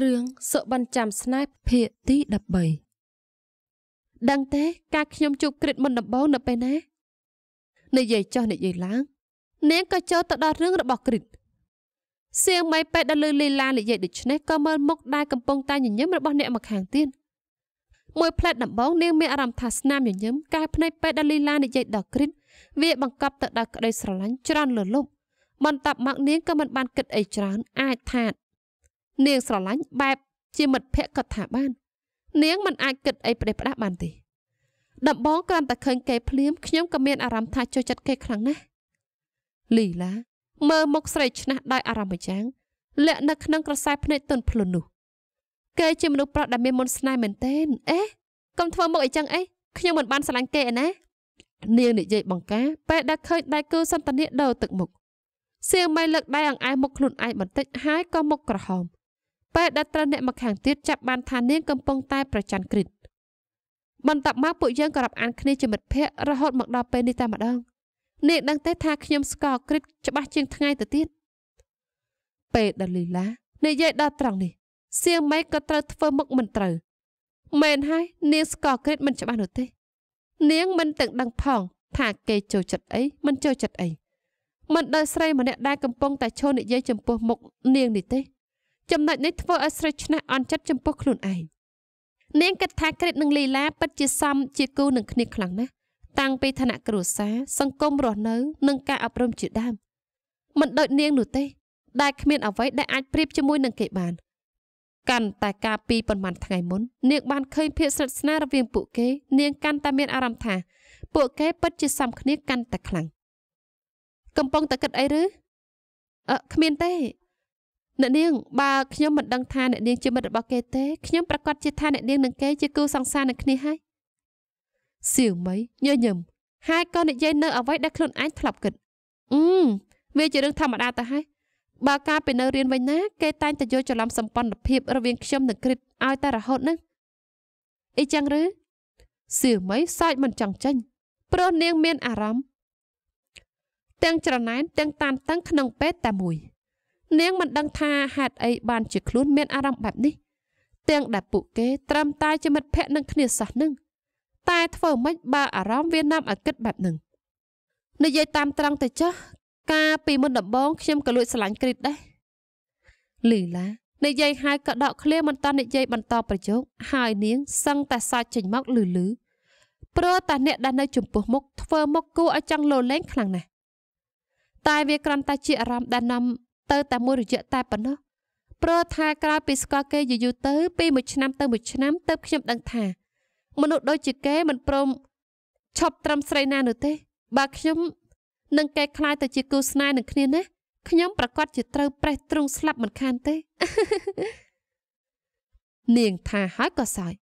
រឿងសុបិនចាំស្នេហ៍ភាគទី13ដឹងទេការខ្ញុំជួបគ្រិតមុនដំបូងនៅពេលណានិយាយចោះនិយាយឡើងនាងក៏ចូលទៅដល់រឿងរបស់គ្រិតសៀងម៉ៃពេទ្យដែលលឺលីឡានិយាយដូច្នេះក៏មើលមុខដែរកំពុងតែញញឹមរបស់អ្នកមកខាងទៀតមួយផ្លែតដំបង នាងមានអារម្មណ៍ថាស្នាមញញឹមកាយភ្នែកពេទ្យដែលលីឡានិយាយដល់គ្រិតវាបង្កប់ទៅដល់ក្តីស្រឡាញ់ច្រើនលើលប់បន្ទាប់មកនាងក៏មិនបានគិតអីច្រើនអាចថានាងស្រឡាញ់បែបជាមិត្តភក្តិគាត់ថាបាន នាងមិនអាចគិតអីផ្ដេសផ្ដាស់បានទេដំបងគ្រាន់តែឃើញគេភ្លាមខ្ញុំក៏មានអារម្មណ៍ថាចូលចិត្តគេខ្លាំងណាស់លីឡា មើលមុខស្រីឆ្នះដោយអារម្មណ៍ម្យ៉ាងលាក់នៅក្នុងក្រសែភ្នែកទន់ភ្លន់នោះគេជាមនុស្សប្រុសដែលមានមន្តស្នេហ៍មែនទែនអេកុំធ្វើមុខអីចឹងអីខ្ញុំមិនបានស្រឡាញ់គេឯណានាងនិយាយបង្ការពេលដែលឃើញដៃគូសន្តានាដើរទឹកមុខសៀងម៉ៃលើកដៃអង្អែលមុខខ្លួនឯងបន្តិចហើយក៏មុខក្រហមពេលដែលត្រូវអ្នកមកខាងទៀតចាប់បានថានាងកំពុងតែ ប្រច័នគ្រិតបន្ទាប់មកពួកយើងក៏រាប់អានគ្នាជាមិត្តភក្តិរហូតមកដល់ពេលនេះតែម្ដងនាងដឹងទេថាខ្ញុំស្គាល់គ្រិតច្បាស់ជាងថ្ងៃទៅទៀតពេលដែលលីឡានិយាយដល់ត្រង់នេះសៀងម៉េក៏ត្រូវធ្វើមុខមិនត្រូវមែនហើយ នាងស្គាល់គ្រិតមិនច្បាស់នោះទេ នាងមិនទាំងដឹងផង ថាគេចូលចិត្តអីមិនចូលចិត្តអីមិនដោយស្រីម្នាក់ដែលកំពុងតែឈរនិយាយចំពោះ មុខនាងនេះទេចំណុចនេះធ្វើឲ្យស្រីឆ្នះអន់ចិត្តចំពោះខ្លួនឯងនាងគិតថាក្រិតនិងលីឡាពិតជាសមជាគូនឹងគ្នាខ្លាំងណាស់តាំងពីឋានៈគ្រួសារសង្គមរស់នៅ និងការអប់រំជាដើមមិនដូចនាងនោះទេ ដែលគ្មាន អ្វីដែលអាចប្រៀបជាមួយនឹងគេបានកាន់តែការពីប៉ុន្មានថ្ងៃមុននាងបានឃើញភាពស្និទ្ធស្នាលរវាងពួកគេ នាងកាន់តែមានអារម្មណ៍ថា ពួកគេពិតជាសមគ្នាកាន់តែខ្លាំងកំពុងតែគិតអីឬអឺគ្មានទេអ្នកនាងបើខ្ញុំមិនដឹងថាអ្នកនាងជាមិត្តរបស់គេទេខ្ញុំប្រកាសជាថាអ្នកនាងនិងគេជាគូសង្សារនឹងគ្នាហើយសៀវមីញញឹមហើយក៏និយាយនៅអ្វីដែលខ្លួនឯងធ្លាប់គិតអឺមវាជារឿងធម្មតាទៅហើយបើការពេលនៅរៀនវិញណាគេតែងតែយកច្រឡំសម្ព័ន្ធភាពរវាងខ្ញុំនិងគ្រិតឲ្យតែរហូតហ្នឹងអីចឹងឬសៀវមីសើចមិនចង់ចេញព្រោះនាងមានអារម្មណ៍ទាំងច្រណែនទាំងតានតឹងក្នុងពេតតែមួយ។នាងមិនដឹងថាហេតុអីបានជាខ្លួនមានអារម្មណ៍បែបនេះ ទាំងដែលពួកគេ ត្រឹមតែជាមិត្តភក្តិនឹងគ្នាសោះនឹងតែធ្វើម៉េចបើអារម្មណ៍វានាំឲ្យគិតបែបហ្នឹងនិយាយតាមត្រង់ទៅចុះកាលពីមុនដំបូងខ្ញុំក៏លួចស្រឡាញ់គ្រីតដែរលីឡានិយាយហើយក៏ដកឃ្លាមិនតាន់និយាយបន្តប្រយោគហើយនាងសឹងតែសាច់ចេញមកលឺលឺព្រោះតែអ្នកដែលនៅចំពោះមុខធ្វើមុខគួរឲ្យចង់លោលែងខ្លាំងណាស់តែ វាគ្រាន់តែជាអារម្មណ៍ដែលនាំទៅតែមួយរយៈតែប៉ុណ្ណោះព្រោះថាក្រោយពីស្គាល់គេយូរយូរទៅពីមួយឆ្នាំទៅមួយឆ្នាំទៅខ្ញុំដឹងថា មនុស្សដូចជាគេមិនព្រមឈប់ត្រឹមស្រីណានោះទេ បើខ្ញុំនឹងកែខ្លាយទៅជាគូស្នេហ៍នឹងគ្នាណាខ្ញុំប្រកាសជាត្រូវប្រេះទ្រូងស្លាប់មិនខានទេនាងថាហើយក៏សោយ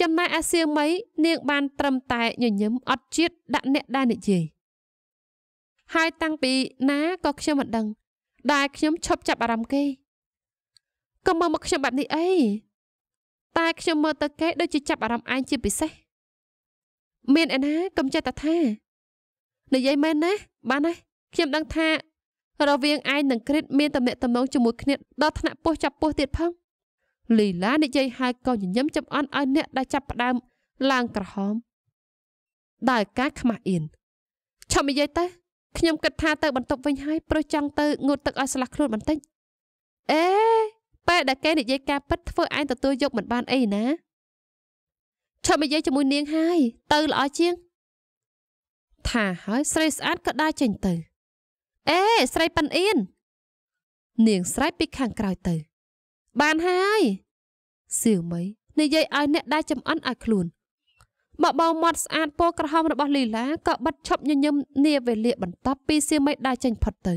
ចំណែកអាសៀមី នាងបានត្រឹមតែញញឹមអត់ជាតិដាក់អ្នកដែលនិយាយហើយតាំងពីណាក៏ខ្ញុំមិនដឹងដែលខ្ញុំឈប់ចាប់អារម្មណ៍គេក៏មើលមកខ្ញុំបែបនេះអីតែខ្ញុំមើលទៅគេដូចជាចាប់អារម្មណ៍ឯងជាពិសេស មានឯណាកុំចិត្តតថានិយាយមែនណាបានណាខ្ញុំដឹងថា រវាងឯងនិងគ្រិតមានតំណែងតំណងជាមួយគ្នាដល់ថ្នាក់ពោះចាប់ពោះទៀតផង លីឡានិយាយហើយក៏ញញឹមចំអន់ឲ្យអ្នកដែលចាប់ផ្ដើមឡើងក្រហមដោយការខ្មាស់អៀនឈប់និយាយទៅខ្ញុំគិតថាទៅបន្ទប់វិញហើយព្រោះចង់ទៅងូតទឹកឲ្យស្លាស់ខ្លួនបន្តិចអេពេលដែលគេនិយាយការពិតធ្វើឯងទទួលយកមិនបានអីណាឈប់និយាយជាមួយនាងហើយទៅល្អជាងថាហើយស្រីស្អាតក៏ដើរចេញទៅអេស្រីប៉ាន់អៀននាងស្រែកពីខាងក្រោយទៅ បានហើយសៀវមីនិយាយឲ្យអ្នកដែលចំអន់ឲ្យខ្លួនមកបោមាត់ស្អាតពណ៌ក្រហមរបស់លីឡាក៏បិទឈប់ញញឹមនាវេលាបន្ទាប់ពីសៀមៃដើរចេញផុតទៅ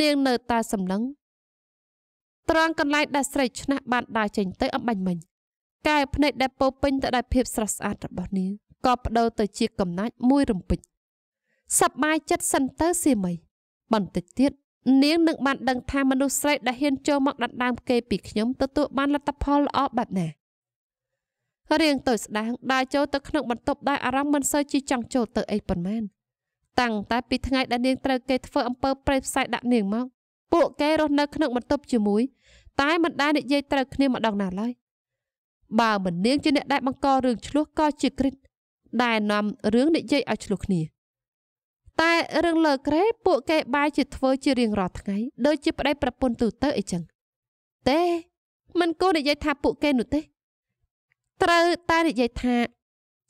នាងនៅតែសម្លឹងត្រង់កន្លែងដែលស្រីឆ្នះបានដើរចេញទៅអំបញ្ញមិញកែវភ្នែកដែលពោពេញទៅដោយភាពស្រស់ស្អាតរបស់នាងក៏បដូរទៅជាកំណាច់មួយរំពេចសប្បាយចិត្តសិនទៅសៀមៃបន្តិចទៀតនាងនឹងបានដឹងថាមនុស្សស្រីដែលហ៊ានចូលមកដណ្ដើមគេពីខ្ញុំទទួលបានលទ្ធផលល្អបែបណារាងតូចស្ដាងដើរចូលទៅក្នុងបន្ទប់ដោយអារម្មណ៍មិនសូវជាចង់ចូលទៅអីប៉ុន្មានតាំងតែពីថ្ងៃដែលនាងត្រូវគេធ្វើអំពើព្រៃផ្សែដាក់នាងមកពួកគេរស់នៅក្នុងបន្ទប់ជាមួយ តែមិនដែលនិយាយត្រូវគ្នាម្ដងណាឡើយបើមិននាងជាអ្នកដែលបង្ករឿងឆ្លោះក៏ជាគ្រិតដែលនាំរឿងនិយាយឲ្យឆ្លោះគ្នាតែរឿងលើក្រេពួកគេបាយជាធ្វើជារៀងរាល់ថ្ងៃដូចជាប្តីប្រពន្ធទូទៅអីចឹងទេមិនគួរនិយាយថាពួកគេនោះទេត្រូវតែនិយាយថា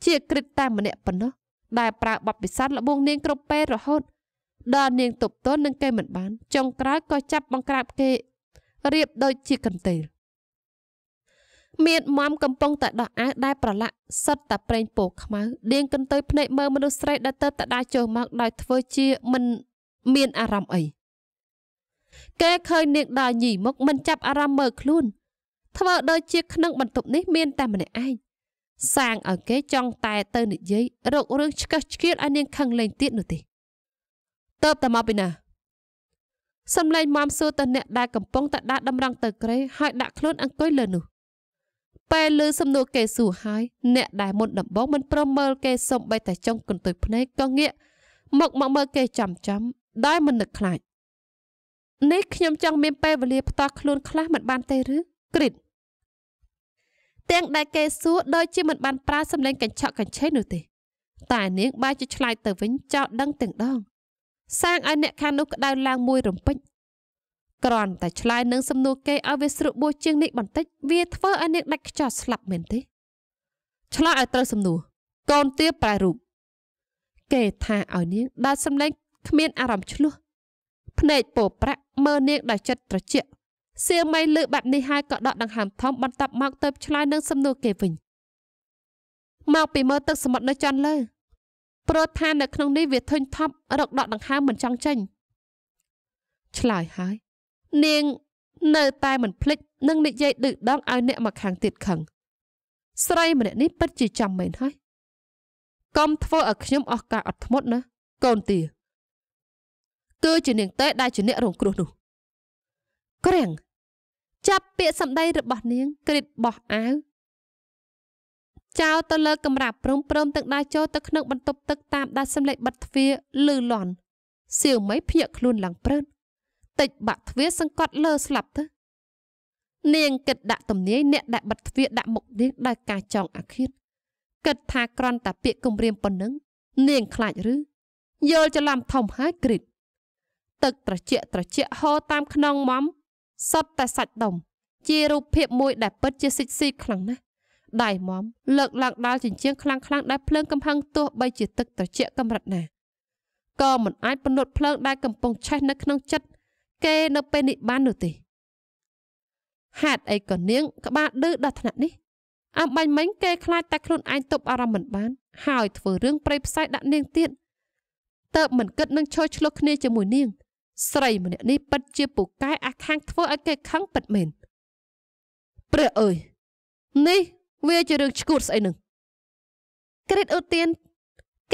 ជាក្រិតតែម្នាក់ប៉ុណ្ណោះដែលប្រើបបពិសោធន៍លបងនាងគ្រប់ពេលរហូតដល់នាងទប់ទល់នឹងគេមិនបានចុងក្រោយក៏ចាប់បង្ក្រាបគេរៀបដូចជាកន្ទេលមានមមកំពុងតែដោះអាវដែលប្រឡាក់សិតតែប្រេងពោខ្មៅដៀងកន្ទុយភ្នែកមើលមនុស្សស្រីដែលទៅតដាចូលមកដោយធ្វើជាមិនមានអារម្មណ៍អីគេឃើញនាងដាញីមកមិនចាប់អារម្មណ៍មើលខ្លួនធ្វើដូចជាក្នុងបន្ទប់នេះមាន តែម្នាក់ឯងសាងឲ្យគេចង់តែទៅនិយាយរករឿងឆ្កឹះឆ្កៀលឲ្យនាងខឹងលេងទៀតនោះទេតើបតែមកពីណាសំឡេងមមសួរទៅអ្នកដែលកំពុងតែដាតម្រង់ទៅក្រេហើយដាក់ខ្លួនអង្គុយលើនោះពេលឮសំណួរគេសួរហើយអ្នកដែលមុនដំបងមិនព្រមមើលគេសុំបីតែចង់គន្ទុយភ្នែកក៏ងាកមកមកមើលគេចំចំដោយមិននឹកខ្លាចនេះខ្ញុំចង់មានពេលវេលាផ្ទាល់ខ្លួនខ្លះមិនបានទេឬគ្រិតទាំងដែលគេសួរដោយជាមិនបានប្រើសម្លេងកញ្ឆក់កញ្ឆេះនោះទេតែនាងបែរជាឆ្លើយទៅវិញចោលដឹងទាំងដងសាងឲ្យអ្នកខាងនោះក្តៅឡើងមួយរំពេចក្រន់តែឆ្លើយនឹងសំណួរគេឲ្យវាស្រួលបួសជាងនេះបន្តិចវាធ្វើឲ្យនាងដាច់ខ្យល់ស្លាប់មែនទេ ឆ្លើយឲ្យត្រូវសំណួរកូនទាប្រែរូបគេថាឲ្យនាងដល់សម្លេងគ្មានអារម្មណ៍ឆ្លោះភ្នែកពោប្រាក់មើលនាងដោយចិត្តត្រជាក់សៀមៃលឺបែបនេះហើយក៏ដកដង្ហើមធំបន្ទាប់មកទៅឆ្លើយនឹងសំណួរគេវិញមកពីមើលទឹកសមុទ្រនៅចន្ទលើព្រោះថានៅក្នុងនេះវាធុញថប់រកដកដង្ហើមមិនចង់ចេញឆ្លើយហើយនាងនៅតែមិនភ្លេចនឹងនិយាយឌឺដងឲ្យអ្នកមកខាងទៀតខឹងស្រីម្នាក់នេះពិតជាចាំមែនហើយកុំធ្វើឲ្យខ្ញុំអស់ការអត់ធ្មត់ណាកូនទាគឺជានាងតេដែលជាអ្នករងគ្រោះនោះ ក្រាំងចាប់ពាក្យសម្ដីរបស់នាងក្រេតបោះអាវចោលទៅលើកំរាបព្រមព្រមទាំងដើរចូលទៅក្នុងបន្ទប់ទឹកតាមដាច់សម្លេចបិទទ្វារលឺលន់សៀវមីភ្ញាក់ខ្លួនឡើងព្រឺនតិចបាក់ទ្វារសង្កត់លើស្លាប់ទៅនាងគិតដាក់ទំនាយអ្នកដែលបិទទ្វារដាក់មុខនាងដោយការចង់អាឃាតគិតថាក្រន់តាពាកគំរាមប៉ុណ្ណឹងនាង ខ្លាចឬយល់ច្រឡំធំហើយក្រឹតទឹកត្រជាក់ត្រជាក់ហូរតាមខ្នងមុំសុទ្ធតែសាច់ដុំជារូបភាពមួយដែលពិតជាសិចស៊ីខ្លាំងណាស់ដៃមុំលើកឡើងដល់ចិញ្ចៀងខ្លាំងខ្លាំងដែលភ្លើងកំហឹងទោះបីជាទឹកត្រជាក់កម្រិតណាក៏មិនអាចពន្លត់ភ្លើងដែលកំពុងឆេះនៅក្នុងចិត្តគេនៅពេលនេះបាននោះទេហេតុអីក៏នាងក្បាលឌឺដល់ថ្នាក់នេះអំបាញ់មិញគេខ្លាចតែខ្លួនឯងទប់អារម្មណ៍មិនបាន ហើយធ្វើរឿងប្រៃផ្សាយដាក់នាងទៀតតើបមិនគិតនឹងឈរឆ្លោះគ្នាជាមួយនាងស្រីម្នាក់នេះពិតជាពូកែអាខាងធ្វើឲ្យគេខឹងពិតមែនព្រះអើយនេះវាជារឿងឈួតស្អីនឹងក្រេតឧទាន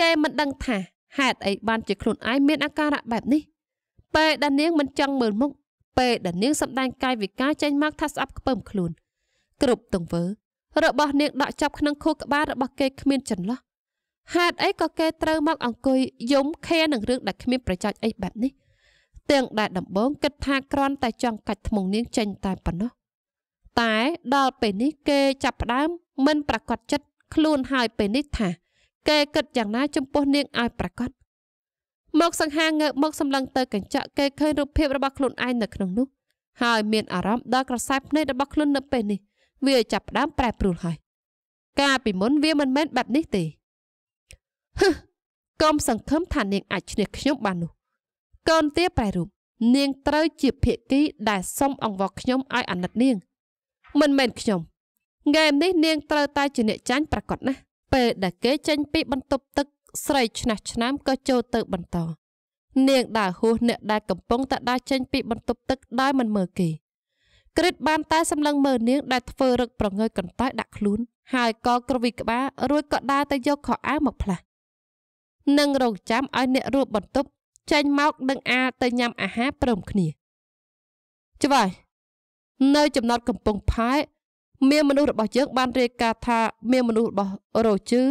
គេមិនដឹងថាហេតុអីបានជាខ្លួនឯងមានអាការៈបែបនេះពេលដែលនាងមិនចង់មើលមុខពេលដែលនាងសម្ដែងកាយវិការចេញមកថាស្អប់ខ្ពើមខ្លួនគ្រប់ទង្វើ របស់នាងដកចាប់ក្នុងខួរក្បាលរបស់គេគ្មានចន្លោះហេតុអីក៏គេត្រូវមកអង្គុយយំខែនឹងរឿងដែលគ្មានប្រយោជន៍អីបែបនេះទាំងដែលដំបងគិតថាគ្រាន់តែចង់កាច់ថ្មងនាងចេញតែប៉ុណ្ណោះតែដល់ពេលនេះគេចាប់ផ្ដើមមិនប្រកាសចិត្តខ្លួនហើយពេលនេះថាគេគិតយ៉ាងណាចំពោះនាងឲ្យប្រកាសមកសង្ហាងើបមកសម្លឹងទៅកញ្ចក់គេឃើញរូបភាពរបស់ខ្លួនឯងនៅក្នុងនោះហើយមានអារម្មណ៍ដល់ក្រសែភ្នែករបស់ខ្លួននៅពេលនេះវាចាប់ផ្ដើមប្រែប្រួលហើយកាលពីមុនវាមិនមែនបែបនេះទេហឹកុំសង្ឃឹមថានាងអាចឈ្នះខ្ញុំបាននោះកូនទាប្រែរូបនាងត្រូវជាភិក្ខីដែលសុំអង្វរខ្ញុំឲ្យអាណិតនាង មិនមែនខ្ញុំងែមនេះនាងត្រូវតែជាអ្នកចាញ់ប្រកបណាស់ពេលដែលគេចេញពីបន្ទប់ទឹក ស្រី ឆ្នះឆ្នាមក៏ចូលទៅបន្តនាងដើរហួសអ្នកដែលកំពុងតែដើរចេញពីបន្ទប់ទឹកដោយមិនមើលគេក្រិតបានតែសម្លឹងមើលនាងដែលធ្វើរឹកប្រងើយកន្តើយដាក់ខ្លួនហើយក៏ក្រវីក្បាលរួចក៏ដើរទៅយកខោអាវមកផ្លាស់នឹងរងចាំឲ្យអ្នករួបបន្ទប់ចេញមកដឹងអាទៅញ៉ាំអាហារព្រមគ្នាច្បាស់នៅចំណត់កំពង់ផែ មានមនុស្សរបស់យើង បានរាយការណ៍ថាមានមនុស្សរបស់រោជឺ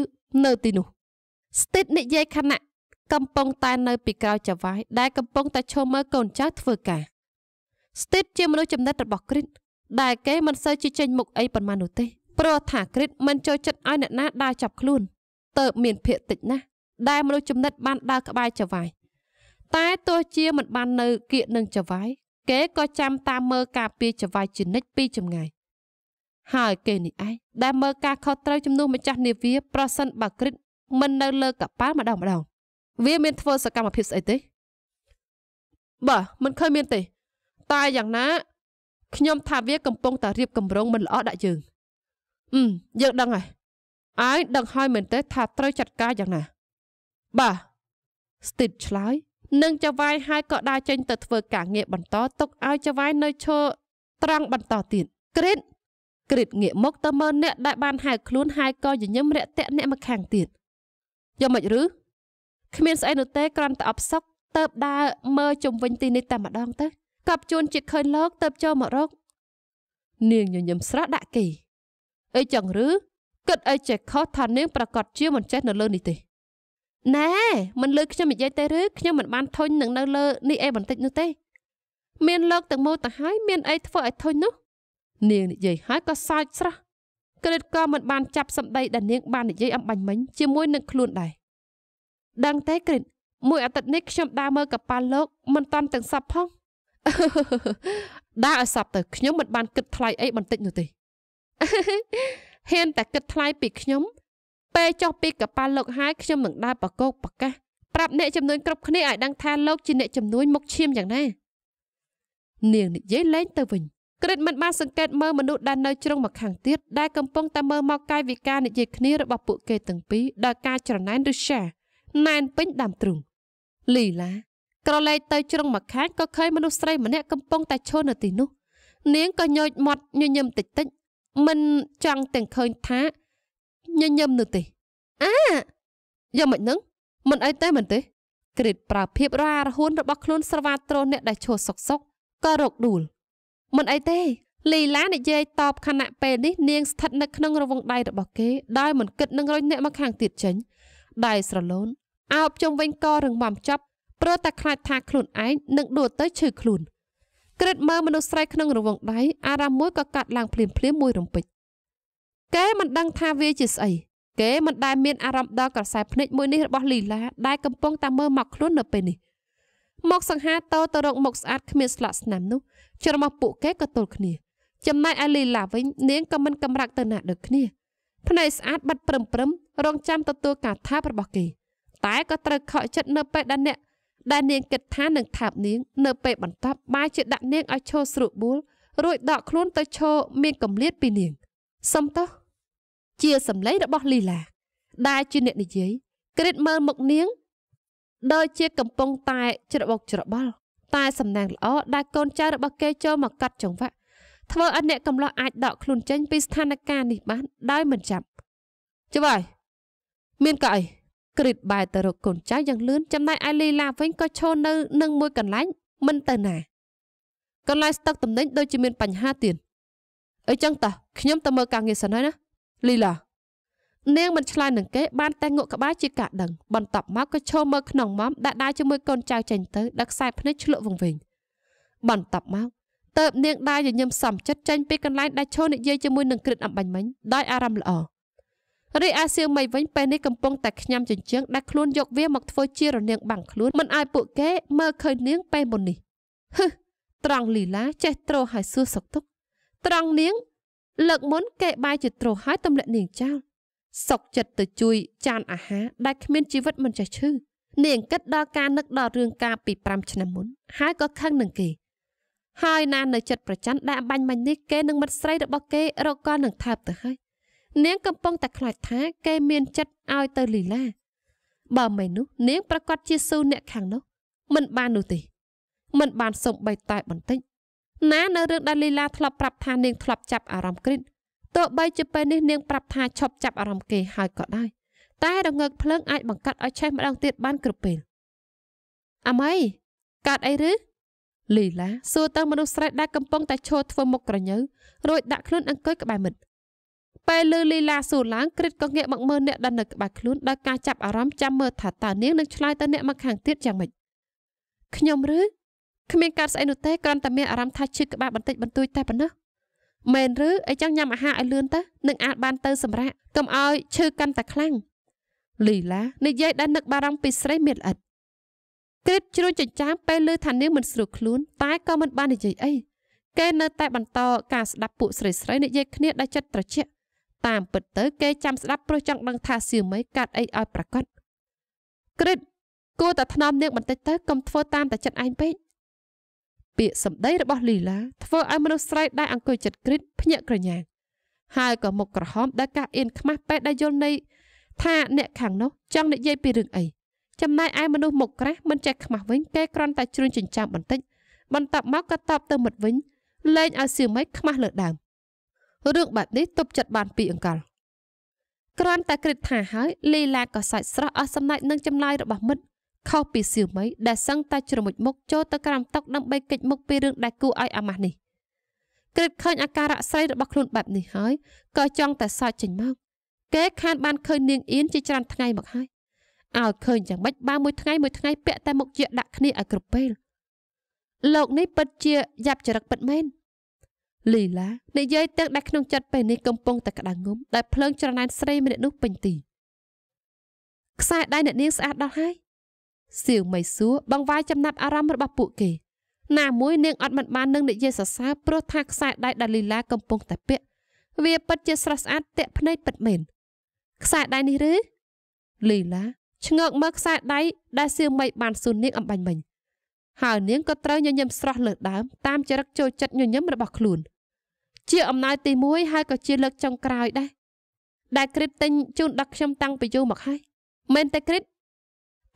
នៅទីនោះ ស្ទីតនិយាយខណៈកំពុងតែ នៅ ពីក្រោយចវាយដែលកំពុងតែឈមមើលកូនចៅធ្វើការស្ទីតជាមនុស្សចំណិតរបស់គ្រិតដែលគេមិនសូវជាចេញមុខអីប៉ុន្មាននោះទេព្រោះថាគ្រិតមិនចូលចិត្តឲ្យអ្នកណាដើរចាប់ខ្លួនតើបមានភ័យតិចណាស់ដែលមនុស្សចំណិតបានដើរក្បែរចវាយតែទោះជាមិនបាននៅគៀកនឹងចវាយគេក៏ចាំតាមមើលការពីចវាយជនិតពីចម្ងាយហើយ គេនេះឯងដែលមើលការខុសត្រូវចំនួនម្ចាស់នាវាប្រសិនបើគ្រិត មិននៅលើកប៉ាល់ម្ដងម្ដងវាមានធ្វើសកម្មភាពស្អីទេបើមិនឃើញមានទេ តែយ៉ាងណាខ្ញុំថាវាកំពុងតែរៀបកម្រងមិនល្អដាក់យើងអឺយើងដឹងហើយអាយដឹងហើយមែនទេថាត្រូវចាត់ការយ៉ាងណាបាទស្ទីតឆ្លើយនិងចវាយហើយក៏ដើរចេញ ទៅធ្វើការងារបន្តទុកឲ្យចវាយនៅឈរត្រង់បន្តទៀតក្រេតក្រេតងាកមកទៅមើលអ្នកដែលបានហៅខ្លួនហើយក៏ញញឹមរាក់ទាក់អ្នកម្ខាងទៀតយកមិនឬគ្មានស្អីនោះទេគ្រាន់តែអបសុកទៅដើរមើលជុំវិញទីនេះតែម្ដង ទៅកັບជួនជិតឃើញលោកទៅចូលមករកនាងញញឹមស្រស់ដាក់គេអីចឹងឬគិតអីចេះខុសថានាងប្រកាសជាមិនចេះនៅលើនេះទេណែមិនលើខ្ញុំនិយាយទេឬខ្ញុំមិនបានធុញនឹងនៅលើនេះអីបន្តិចនោះទេ មានលោកទាំងមូលទៅហើយមានអីធ្វើឲ្យធុញនោះ នាងនិយាយហើយក៏សើចស្រស់ក្រិតក៏មិនបានចាប់សម្ដីដែលនាង បាននិយាយអំបញ្ញមិញជាមួយនឹងខ្លួនដែរដឹងទេក្រិត មួយអាទិត្យនេះខ្ញុំដើរមើលកប៉ាល់លោកមិនតាន់ទាំងសັບផងដើរឲ្យសັບទៅខ្ញុំមិនបានគិតថ្លៃអីបន្តិចនោះទេហ៊ានតែគិតថ្លៃពីខ្ញុំពេលចុះពីកប៉ាល់លោកហើយខ្ញុំនឹងដើរបកោកប្រកាសប្រាប់អ្នកចំនួនគ្រប់គ្នាឲ្យដឹងថាលោកជាអ្នកចំនួនមកឈាមយ៉ាងណានាងនិយាយលេងទៅវិញក្រិតមិនបានសង្កេតមើលមនុស្សដែលនៅជ្រុងមកខាងទៀតដែលកំពុងតែមើលមកកាយវិការនិយាយគ្នារបស់ពួកគេទាំងពីរដោយការច្រណែនឬឆាណែនពេញដើមទ្រូងលីឡា ក្រឡេកទៅជ្រុងមកខាងក៏ឃើញមនុស្សស្រីម្នាក់កំពុងតែឈរនៅទីនោះនាងក៏ញោចមាត់ញញឹមតិចតិចមិនចង់ទាំងឃើញថាញញឹមនោះទេអាយ៉ាងមិននឹងមិនអីទេមិនទេក្រេតប្រើភាពរអារហួនរបស់ខ្លួនស្រវាត្រូនអ្នកដែលឈោះសុកសុកក៏រកដួលមិនអីទេ លីឡានិយាយតបខណៈពេលនេះនាងស្ថិតនៅក្នុងរវងដៃរបស់គេដោយមិនគិតនឹងរុញអ្នកមកខាងទៀតចេញដៃស្រលូនអោបជុំវិញករឹងបំចប់ព្រោះតែខ្លាចថាខ្លួនឯងនឹងដួលទៅឈឺខ្លួនក្រេតមើលមនុស្សស្រីក្នុងរវងដៃអារម្មណ៍មួយក៏កាត់ឡើងភ្លាមភ្លាមមួយរំពេចគេមិនដឹងថាវាជាស្អីគេមិនដែលមានអារម្មណ៍ដល់ក្រសែភ្នែកមួយនេះរបស់លីឡាដែលកំពុងតែមើលមកខ្លួននៅពេលនេះមកសង្ហាតោទៅរកមុខស្អាតគ្មានស្លាកស្នាមនោះច្រមុះពួកគេក៏ទល់គ្នាចំណែកឯលីឡាវិញ នាងក៏មិនកំរាក់ទៅណាដូចគ្នាភ្នែកស្អាត បាត់ព្រឹមព្រឹមរងចាំទទួលការថាបរបស់គេតែក៏ត្រូវខកចិត្តនៅពេលដែលអ្នកដែលនាងគិតថានឹងថាបនាង នៅពេលបន្ទាប់បាយជាដាក់នាងឲ្យឈរស្រួលបួលរួចដកខ្លួនទៅឈរមានកំលៀតពីនាង សំតោះជាសម្លេងរបស់លីឡា ដែលជាអ្នកនិយាយក្រេតមើលមុខនាងដោយជា កំពុងតែ ច្របោកច្របល់តែ សំណាងល្អដែលកូនចៅរបស់គេចូលមកកាត់ចង្វាក់ធ្វើឲ្យអ្នកកំឡោះអាចដកខ្លួនចេញពីស្ថានភាពនេះបានដោយមិនចាប់ចុះហើយមានកៅអីក្រេតបែរទៅរកកូនចៅយ៉ាងលឿនចំណែកឯលីឡាវិញក៏ឈរនៅនឹងមួយកន្លែង មិនទៅណាកន្លែងស្តុកទំនិញដូចជាមានបញ្ហាទៀតអីចឹងតោះខ្ញុំទៅមើលការងារសិនហើយណាលីឡានាងមិនឆ្លើយនឹងគេបានតែងក់ក្បាលជាកាដឹងបន្ទាប់មកក៏ឈរមើលក្នុងមុំដាក់ដាវជាមួយកូនចៅចេញទៅដឹកខ្សែភ្នែកឆ្លក់វង្វេងបន្ទាប់មកតើបនាងដើរញញឹមសំចិត្តចេញពីកន្លែងដែលឈរនិយាយជាមួយនឹងក្រឹតអំបញ្មិញដោយអារម្មណ៍ល្អរីឯសៀវមីវិញពេលនេះកំពុងតែខ្ញាំជញ្ជឹងដាក់ខ្លួនយកវាមកធ្វើជារនាងបាំងខ្លួនមិនឲ្យពួកគេមើលឃើញនាងពេលមុននេះហឹត្រង់លីឡាចេះត្រោហើយសួរសុកទុក ត្រង់នាងលើកមុន គេបាយជាត្រុសហើយទម្លាក់នាងចោលសុកចិត្តទៅជួយចានអាហារដែលគ្មានជីវិតមិនចេះឈឺនាងគិតដល់ការនឹកដល់រឿងការពី5ឆ្នាំមុន ហើយក៏ខឹងនឹងគេហើយណានៅចិត្តប្រច័ណ្ឌដែលបាញ់មិញនេះគេនឹងមិត្តស្រីរបស់គេរកកលនឹងថើបទៅហើយនាងកំពុងតែខ្លាចថា គេមានចិត្តឲ្យទៅលីឡាបើមិននោះនាងប្រកាសជាស៊ូអ្នកខាងនោះ មិនបាននោះទេមិនបានសុំបីតែបន្តិចណានៅរឿងដែលលីឡាធ្លាប់ប្រាប់ថានាងធ្លាប់ចាប់អារម្មណ៍គ្រិតទោះបីជាពេលនេះនាងប្រាប់ថាឈប់ចាប់អារម្មណ៍គេហើយក៏ដោយតែរងើកភ្លើងអាចបង្កាត់ឲ្យឆេះម្ដងទៀតបានគ្រប់ពេលអាម៉ៃកើតអីឬលីឡាសួរទៅមនុស្សស្រីដែលកំពុង តែឈរធ្វើមុខក្រញើរួចដាក់ខ្លួនអង្គុយក្បែរមិត្តពេលលឺលីឡាសួរឡើងគ្រិតក៏ងាកមកមើលអ្នកដែលនៅក្បែរខ្លួនដោយការចាប់អារម្មណ៍ចាំមើលថាតើនាងនឹងឆ្លើយទៅអ្នកមកខាងទៀតយ៉ាងម៉េចខ្ញុំឬគ្មានការស្អីនោះទេគ្រាន់តែមានអារម្មណ៍ថាឈឺក្បាលបន្តិចបន្តួចតែប៉ុណ្ណោះមែនឬអីចឹងញ៉ាំអាហារឲ្យលឿនទៅនឹងអាចបានទៅសម្រាប់កុំឲ្យឈឺកាន់តែខ្លាំងលីឡានិយាយដែលនឹកបារម្ភពីស្រីមានល្អិតគ្រិតជ្រួញចិញ្ចាមពេលលើថានាងមិនស្រួលខ្លួន តែក៏មិនបាននិយាយអីគេនៅតែបន្តការស្ដាប់ពួកស្រីស្រីនិយាយគ្នាដោយចិត្តត្រជាក់តាមពិតទៅគេចាំស្ដាប់ព្រោះចង់ដឹងថាសៀវមីកាត់អីឲ្យប្រកបគ្រិតគួរតែថ្នមនាងបន្តិចទៅកុំធ្វើតាមតែចិត្តឯងពេកពាក្យសម្ដីរបស់លីឡាធ្វើឲ្យមនុស្សស្រីដែលអង្គុយចិត្តគ្រិតភ្ញាក់ក្រញាហើយក៏មុខក្រហម ដែលកាសអៀនខ្មាស់ពេលដែលយល់នៃថាអ្នកខាងនោះចង់និយាយពីរឿងអីចំណែកឯមនុស្សមុខក្រាស់មិនចេះខ្មាស់វិញគេគ្រាន់តែជ្រឿនចិញ្ចាំបន្តិចបន្ទាប់មកក៏តបទៅមិត្តវិញលែងឲ្យសៀមីខ្មាស់លើដើមរឿងបែបនេះទប់ចិត្តបាន ពីអង្កលគ្រាន់តែគិតថាហើយលីឡាក៏សាច់ស្រស់អស់សំណាច់នឹងចម្លើយរបស់មិត្តខុសពីសៀវមីដែលសឹងតែជ្រមុជមុខចូលទៅក្រំតុកដើម្បីគេចមុខពីរឿងដែលគួរឲ្យអាម៉ាស់នេះក្រឹតឃើញអាការៈស្រីរបស់ខ្លួនបែបនេះហើយក៏ចង់តែសើចចេញមកគេខានបានឃើញនាងអៀនជាច្រើនថ្ងៃមកហើយឲ្យឃើញយ៉ាងម៉េចបើមួយថ្ងៃមួយថ្ងៃពាក់តែមុខជាដាក់គ្នាឲ្យគ្រប់ពេលលោកនេះពិតជាយ៉ាប់ចរិតពិតមែនលីឡានិយាយទាំងដែលក្នុងចិត្តពេលនេះកំពុងតែក្តៅងំដែលភ្លើងច្រណែនស្រីម្នាក់នោះពេញទីខ្សែដៃអ្នកនាងស្អាតដល់ហើយសៀវមិនសួរបង្វែរចំណាប់អារម្មណ៍របស់ពួកគេណាមួយនាងអត់មិនបាននឹងនិយាយសរសើរព្រោះថាខ្សែដៃដាលីឡាកំពុងតែពាក់វាពិតជាស្រស់ស្អាតតាក់ភ្នែកពិតមែនខ្សែដៃនេះឬលីឡាឆ្ងើកមើលខ្សែដៃដែលសៀវមិនបានសួរនាងអំបញ្ញមិញហើយនាងក៏ត្រូវញញឹមស្រស់លើដើម តាមចរិតចូលចិត្តញញឹមរបស់ខ្លួន ជាអំណោយទី1ហើយក៏ជាលើកចុងក្រោយដែរដែលគ្រិតទិញជូនដល់ខ្ញុំតាំងពីយូរមកហើយមែនតែគ្រិត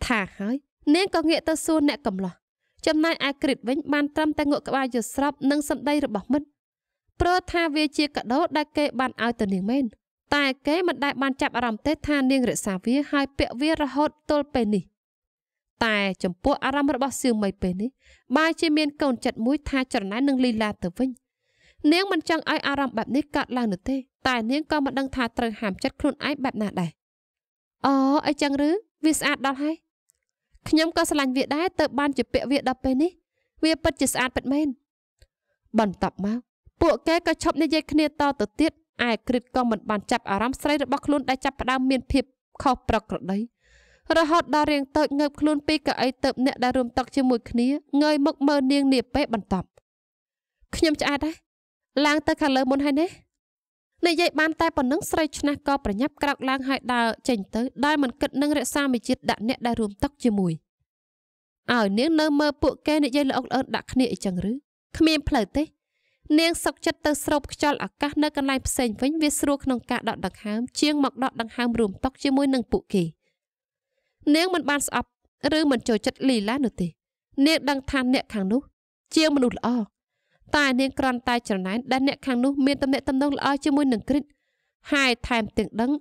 ថាហើយនាងក៏ងាកទៅសួរអ្នកកំឡោះចំណែកអាក្រិតវិញ បានត្រឹមតែងក់ក្បាលយល់ស្របនឹងសម្ដីរបស់មិត្តព្រោះថាវាជាកដោដែលគេបានឲ្យទៅនាងមែនតែ គេមិនដែលបានចាប់អារម្មណ៍ទេ ថានាងរក្សាវាហើយពាក់វារហូតទល់ពេលនេះតែចំពោះអារម្មណ៍របស់សៀវមីពេលនេះបែរជាមានកូនចិត្តមួយថាចរណែននឹងលីឡាទៅវិញនាងមិនចង់ឲ្យអារម្មណ៍បែបនេះកើតឡើងនោះទេ តែ នាងក៏មិនដឹងថាត្រូវហាមចិត្តខ្លួនឯងបែបណាដែរអូអីចឹងឬវាស្អាតដល់ហើយខ្ញុំក៏ស្រឡាញ់វាដែរទៅបានជាពាក់វាដល់ពេលនេះវាពិតជាស្អាតពិតមែនបន្ទាប់មកពួកគេក៏ឈប់និយាយគ្នាតទៅទៀតឯក្រិតក៏មិនបានចាប់អារម្មណ៍ស្រីរបស់ខ្លួនដែលចាប់ផ្ដើមមានភាពខុសប្រក្រតីរហូតដល់រៀងតូចងើបខ្លួនពីកៅអីទៅអ្នកដែលរួមតុជាមួយគ្នាងើយមកមើលនាងនាពេលបន្ទាប់ខ្ញុំឆ្អែតដែរឡើងទៅខាងលើមុនហើយណានិយាយបានតែប៉ុណ្ណឹងស្រីឆ្នះក៏ប្រញាប់ក្រោកឡើងហើយដើរចេញទៅដោយមិនគិតនឹងរក្សាមីជាតិដាក់អ្នកដែលរួមទឹកជាមួយឲ្យនាងនៅមើលពួកគេនិយាយល្អល្អឿនដាក់គ្នាអីចឹងឬគ្មានផ្លូវទេនាងសុកចិត្តទៅស្រូបខ្យល់អាកាសនៅកន្លែងផ្សេងវិញវាស្រួលក្នុងការដកដង្ហើមជាងមកដកដង្ហើមរួមតុកជាមួយនឹងពួកគេនាងមិនបានស្អប់ ឬមិនចូលចិត្តលីឡានោះទេនាងដឹងថាអ្នកខាងនោះជាមនុស្សល្អតែនាងគ្រាន់តែច្រណែនដែលអ្នកខាងនោះ មានទំនាក់ទំនងល្អជាមួយនឹងគ្រិតហើយថែមទាំងដឹង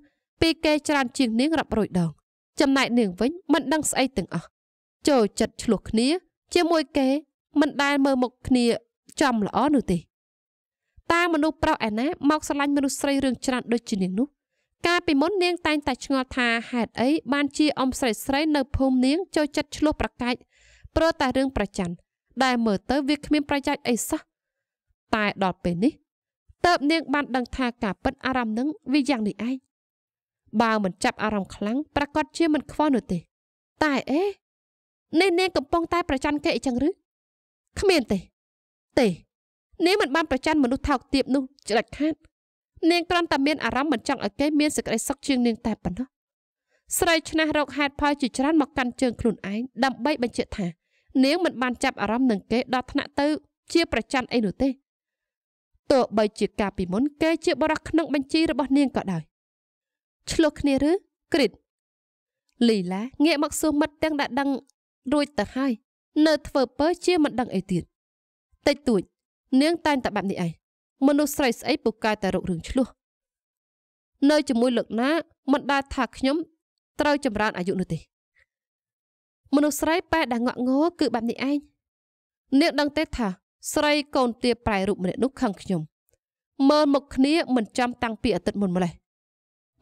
ពីគេច្រើនជាងនាងរាប់រយដង ចំណែកនាងវិញមិនដឹងស្អីទាំងអស់ចូលចិត្តឆ្លោះគ្នាជាមួយគេមិនដែលមើលមុខគ្នាចំល្អនោះទេ តាមនុស្សប្រុសឯណាមកស្រឡាញ់មនុស្សស្រីរឿងច្រើនដូចជានាងនោះ កាលពីមុននាងតែងតែឆ្ងល់ថាហេតុអីបានជាអំស្រីស្រីនៅ ភូមិនាង ចូលចិត្តឆ្លោះប្រកែកព្រោះតែរឿងប្រច័ណ្ឌដែលមើលទៅវាគ្មានប្រយោជន៍អីសោះតែដល់ពេលនេះតើបនាងបានដឹងថាការពិតអារម្មណ៍នឹងវាយ៉ាងនេះឯងបើមិនចាប់អារម្មណ៍ខ្លាំងប្រកាសជាមិនខ្វល់នោះទេ តែអេនេះនាងកំពុងតែប្រច័ណ្ឌគេអីចឹងឬគ្មានទេទេ នាងមិនបានប្រច័ណ្ឌមនុស្សថោកទាបនោះច្រិចខាតនាងគ្រាន់តែមានអារម្មណ៍មិនចង់ឲ្យគេមានសេចក្តីសុខជាងនាង តែប៉ុណ្ណោះស្រីឆ្នះរកហេតុផលជាច្រើនមកកាន់ជើងខ្លួនឯងដើម្បីបញ្ជាក់ថានាងមិនបានចាប់អារម្មណ៍នឹងគេដល់ថ្នាក់ទៅ ជាប្រច័ណ្ឌអីនោះទេទោះបីជាកាលពីមុនគេជាបរិះក្នុងបញ្ជីរបស់នាងក៏ដោយឆ្លោះគ្នាឬគ្រិតលីឡាងាកមកសួរមិត្តទាំងដែលដឹងរួចទៅហើយនៅធ្វើពើជាមិនដឹងអីទៀតតិចតួច នាងតែងតែបែបនេះឯងមនុស្សស្រីស្អីពូកែតែរករឿងឆ្លោះនៅជាមួយលោកណាមិនដែលថាខ្ញុំ ត្រូវចម្រើនអាយុនោះទេ មនុស្សស្រីប៉ែដែលងក់ងោគឺបែបនេះឯងនាងដឹងទេថាស្រីកូនទាប្រែរូបម្នាក់នោះខឹងខ្ញុំមើលមុខគ្នាមិនចាំតាំងពីអតីតមុនម្លេះ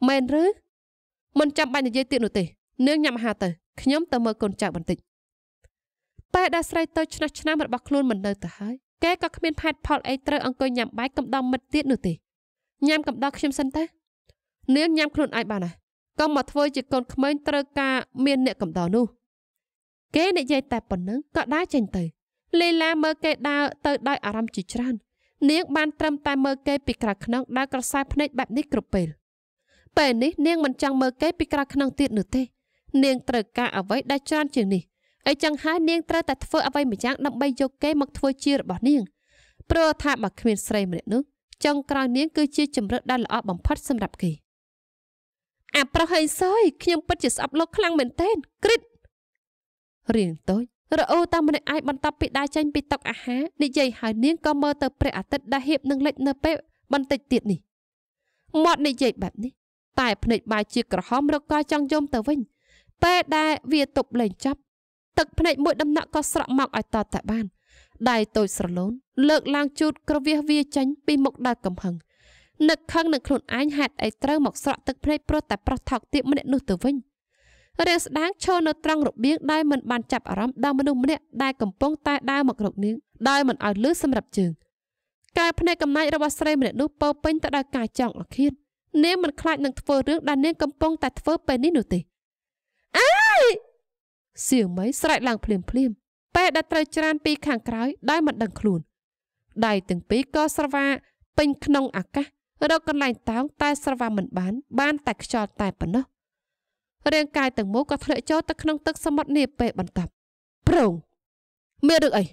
មែនឬ មិនចាំបាច់និយាយទៀតនោះទេនាងញ៉ាំអាហារទៅខ្ញុំទៅមើលកូនចៅបន្តិចពេលដែលស្រីទៅឆ្នេះឆ្នាំរបស់ខ្លួនមិននៅទៅហើយគេក៏គ្មានផែនផលអីត្រូវអង្គុយញ៉ាំបាយកំដៅមិត្តទៀតនោះទេញ៉ាំកំដៅខ្ញុំសិនទៅនាងញ៉ាំខ្លួនឯងបានហើយកុំមកធ្វើជាកូនក្មេងត្រូវការមានអ្នកកំដៅនោះគេនិយាយតែប៉ុណ្្នឹងក៏ដើរចេញទៅលីឡាមើលគេដើរទៅដោយអារម្មណ៍ជាច្រើននាង បានត្រឹមតែមើលគេពីក្រៅខ្នងដោយក្រសែភ្នែកបែបនេះគ្រប់ពេលពេលនេះនាងមិនចង់មើលគេពីក្រៅខ្នងទៀតនោះទេ នាងត្រូវការអ្វីដែលច្រើនជាងនេះអីចឹងហើយនាងត្រូវតែធ្វើអ្វីម្យ៉ាងដើម្បីយកគេមកធ្វើជារបស់នាងព្រោះថាបើគ្មានស្រីម្នាក់នោះចុងក្រោយនាងគឺជាជំរើសដ៏ល្អបំផុតសម្រាប់គេអាប្រុសហេងសយខ្ញុំពិតជាស្អប់លោកខ្លាំងមែនទែនគ្រិតរៀងតូចរអ៊ូតាមម្នាក់ឯងបន្ទាប់ពីដើរចេញពីតុអាហារនិយាយហើយនាងក៏មើលទៅព្រះអាទិត្យដែលហៀបនឹងលិចនៅពេលបន្តិចទៀតនេះមាត់និយាយបែបនេះតែភ្នែកបាយជា ក្រហមរកក៏ចង់យំទៅវិញពេលដែលវាទប់លែងចាប់ទឹកភ្នែកមួយដំណក់ក៏ស្រក់មកឲ្យតតតែបានដៃតូចស្រលូន លើកឡើងជូតក្រវៀសវាចេញ ពីមុខដល់កំហឹងនឹកខឹងនឹងខ្លួនឯងហេតុអីត្រូវមកស្រក់ទឹកភ្នែកព្រោះតែប្រោះថោកទៀបម្នាក់នោះទៅវិញរឿងស្ដាងឈរនៅត្រង់របៀងដោយមិនបានចាប់អារម្មណ៍ដល់មនុស្សម្នាក់ដែលកំពុងតែដើរមករកនាងដោយមិនឲ្យលឺសម្រាប់ជើងកែវភ្នែកកំណាចរបស់ស្រីម្នាក់នោះពោពេញទៅដោយការចង់អឃាតនាងមិនខ្លាចនឹងធ្វើរឿងដែលនាងកំពុងតែធ្វើពេលនេះនោះទេអើយសៀងមីស្រែកឡើងភ្លាមភ្លាមពេលដែលត្រូវច្រានពីខាងក្រោយដោយមិនដឹងខ្លួនដៃទាំងពីរក៏ស្រវាពេញក្នុងអាកាសរកកន្លែងតោងតែស្រវាមិនបានបានតែខ្យល់តែប៉ុណ្ណោះរាងកាយទាំងមូលក៏ធ្លាក់ចូលទៅក្នុងទឹកសមុទ្រនាពេលបន្ទាប់ប្រងមានរឿងអី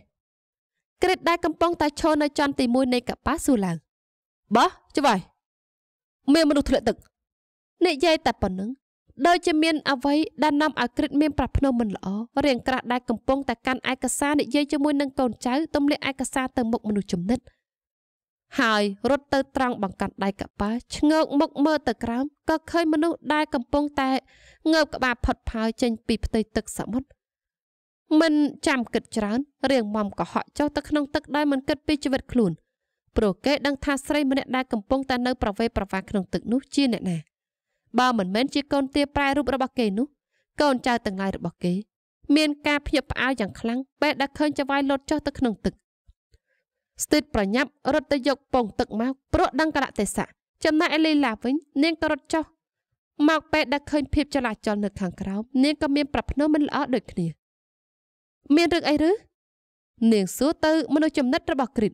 ក្រេតដែលកំពុងតែឈរនៅចន្ទទី1នៃកប៉ាស៊ូឡើងបោះច្បាស់មានមនុស្សធ្លាក់ទឹកនិយាយតែប៉ុណ្្នឹងដោយជាមានអ្វីដែលនាំឲ្យក្រឹតមានប្រាក់ភ្នំមិនល្អរៀងក្រាស់ដែលកំពុងតែកាន់ឯកសារនិយាយជាមួយនឹងកូនចៅទម្លាក់ឯកសារទៅមុខមនុស្សជំនិតហើយរត់ទៅត្រង់បង្កាន់ដៃកប៉ាឆ្ងើកមុខមើលទៅក្រោមក៏ឃើញមនុស្សដែលកំពុងតែងើបក្បាលផុតផើចេញពីផ្ទៃទឹកសមុទ្រមិនចាំគិតច្រើនរៀងមមកុហកចុះទៅក្នុងទឹកដែលមិនគិតពីជីវិតខ្លួនព្រោះគេដឹងថាស្រីម្នាក់ដែលកំពុងតែនៅប្រវេប្រវាក្នុងទឹកនោះជាអ្នកណាបើមិនមែនជាកូនទាប្រែរូបរបស់គេនោះកូនចៅទាំងឡាយរបស់គេ មានការភ្ញាក់ផ្អើលយ៉ាងខ្លាំងពេលដែលឃើញចវាយលត់ចុះទៅក្នុងទឹកស្ទីតប្រញាប់រត់ទៅយកពងទឹកមកព្រោះដឹងកលៈទេសៈចំណែកអេលីឡាវិញនាងក៏រត់ចុះមកពេលដែលឃើញភាពចលាចលនៅខាងក្រោមនាងក៏មានប្រភ្នំមិនល្អដូចគ្នា មានរឿងអីឬនាងសួរទៅ មនុស្សចំណិតរបស់គ្រិត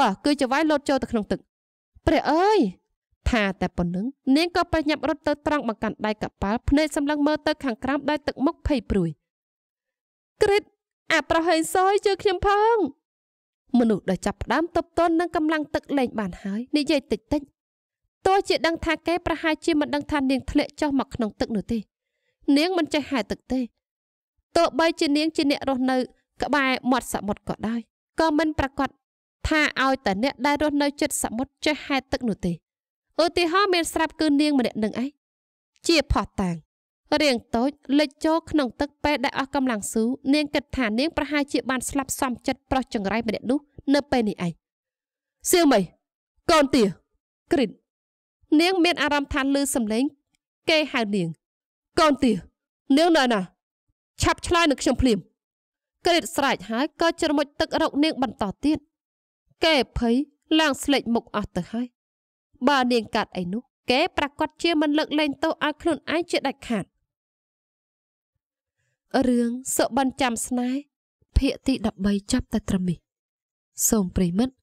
បើគឺចវាយលោតចូលទៅក្នុងទឹកព្រះអើយថាតែប៉ុណ្្នឹងនាងក៏ប្រញាប់រត់ទៅត្រង់បង្កាន់ដៃកប៉ាល់ភ្នែកសម្លឹងមើលទៅខាងក្រោមដោយទឹកមុខភ័យព្រួយគ្រិតអាប្រហែងសយជើខ្ញុំផងមនុស្សដែលចាប់ផ្ដើមតបតន់នឹងកម្លាំងទឹកលែងបានហើយនិយាយតិចតិចទោះជាដឹងថាគេប្រហែលជាមិនដឹងថានាងធ្លាក់ចុះមកក្នុងទឹកនោះទេនាងមិនចេះហែលទឹកទេទោះបីជានាងជាអ្នករស់នៅក្បែរមាត់សមុទ្រក៏ដោយក៏មិនប្រកាសថាឲ្យតែអ្នកដែលរស់នៅជិតសមុទ្រចេះហែលទឹកនោះទេឧទាហរណ៍មានស្រាប់គឺនាងម្នាក់នឹងឯងជាផោះតាំងរាងតូចលិចចូលក្នុងទឹកពេលដែលអស់កម្លាំងស៊ូនាងគិតថានាងប្រហែលជាបានស្លាប់សំចិត្តប្រុសចង្រៃម្នាក់នោះនៅពេលនេះឯងសៀវមីកូនទាក្រិតនាងមានអារម្មណ៍ថាឮសំឡេងគេហៅនាងកូនទានាងនៅណាឆាប់ឆ្លើយនឹងខ្ញុំភ្លាមក្រេតស្រែកហើយក៏ជ្រមុជទឹករកនាង បន្តទៀតគេភ័យឡើងស្លេកមុខអស់ទៅហើយបើនាងកាត់អីនោះគេប្រកាសជាមិនលើកលែងទោសឲ្យខ្លួនឯងជាដាច់ខាតរឿងសុបិនចាំស្នេហ៍ភាគទី13ចាប់តែត្រឹមនេះសូមប្រិមិត្ត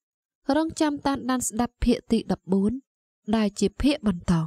រងចាំតាមដានស្ដាប់ភាគទី14ដែលជាភាកបន្ត